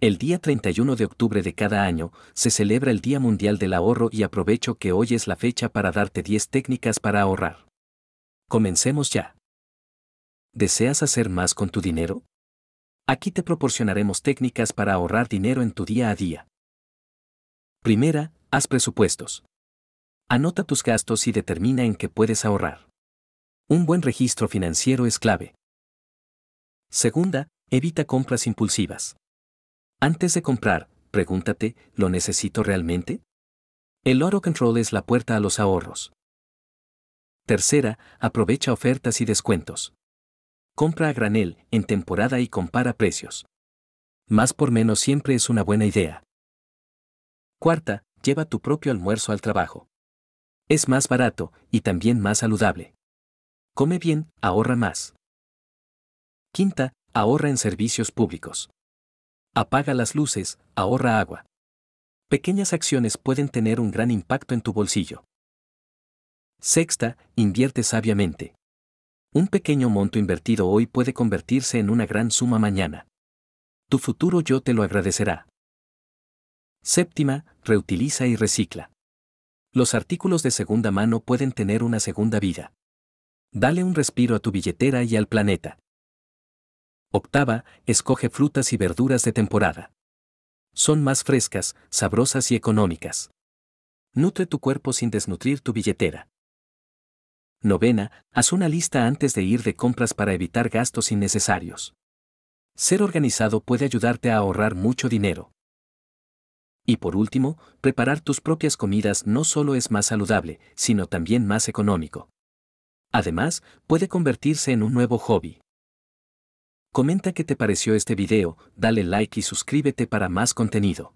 El día 31 de octubre de cada año se celebra el Día Mundial del Ahorro y aprovecho que hoy es la fecha para darte 10 técnicas para ahorrar. Comencemos ya. ¿Deseas hacer más con tu dinero? Aquí te proporcionaremos técnicas para ahorrar dinero en tu día a día. Primera, haz presupuestos. Anota tus gastos y determina en qué puedes ahorrar. Un buen registro financiero es clave. Segunda, evita compras impulsivas. Antes de comprar, pregúntate, ¿lo necesito realmente? El Auto Control es la puerta a los ahorros. Tercera, aprovecha ofertas y descuentos. Compra a granel, en temporada y compara precios. Más por menos siempre es una buena idea. Cuarta, lleva tu propio almuerzo al trabajo. Es más barato y también más saludable. Come bien, ahorra más. Quinta, ahorra en servicios públicos. Apaga las luces, ahorra agua. Pequeñas acciones pueden tener un gran impacto en tu bolsillo. Sexta, invierte sabiamente. Un pequeño monto invertido hoy puede convertirse en una gran suma mañana. Tu futuro yo te lo agradecerá. Séptima, reutiliza y recicla. Los artículos de segunda mano pueden tener una segunda vida. Dale un respiro a tu billetera y al planeta. Octava, escoge frutas y verduras de temporada. Son más frescas, sabrosas y económicas. Nutre tu cuerpo sin desnutrir tu billetera. Novena, haz una lista antes de ir de compras para evitar gastos innecesarios. Ser organizado puede ayudarte a ahorrar mucho dinero. Y por último, preparar tus propias comidas no solo es más saludable, sino también más económico. Además, puede convertirse en un nuevo hobby. Comenta qué te pareció este video, dale like y suscríbete para más contenido.